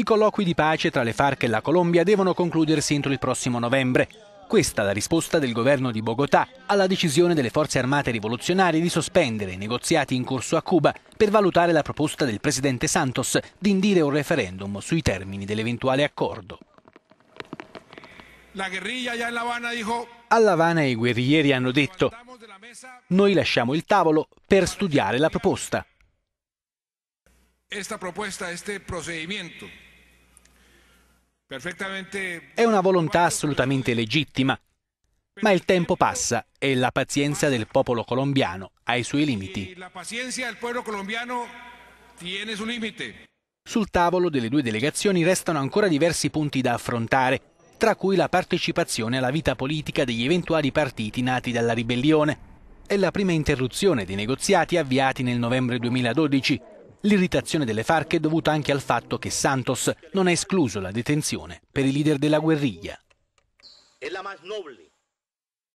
I colloqui di pace tra le FARC e la Colombia devono concludersi entro il prossimo novembre. Questa è la risposta del governo di Bogotà alla decisione delle forze armate rivoluzionarie di sospendere i negoziati in corso a Cuba per valutare la proposta del presidente Santos di indire un referendum sui termini dell'eventuale accordo. La guerriglia già in La Habana dijo All'Avana i guerriglieri hanno detto noi lasciamo il tavolo per studiare la proposta. Questa proposta, questo procedimento è una volontà assolutamente legittima, ma il tempo passa e la pazienza del popolo colombiano ha i suoi limiti. Sul tavolo delle due delegazioni restano ancora diversi punti da affrontare, tra cui la partecipazione alla vita politica degli eventuali partiti nati dalla ribellione e la prima interruzione dei negoziati avviati nel novembre 2012 L'irritazione delle FARC è dovuta anche al fatto che Santos non ha escluso la detenzione per i leader della guerriglia. È la